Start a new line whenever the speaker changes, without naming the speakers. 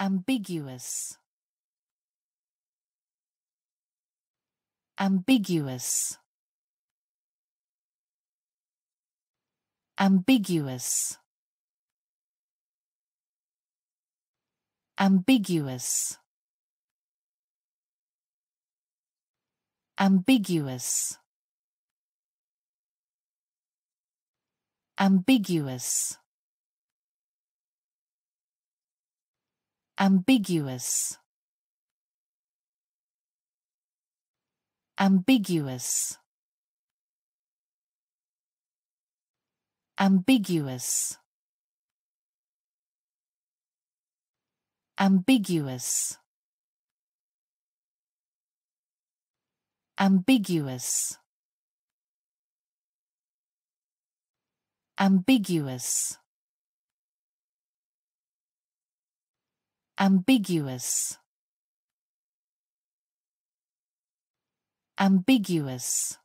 ambiguous ambiguous ambiguous ambiguous ambiguous ambiguous ambiguous ambiguous ambiguous ambiguous ambiguous ambiguous ambiguous ambiguous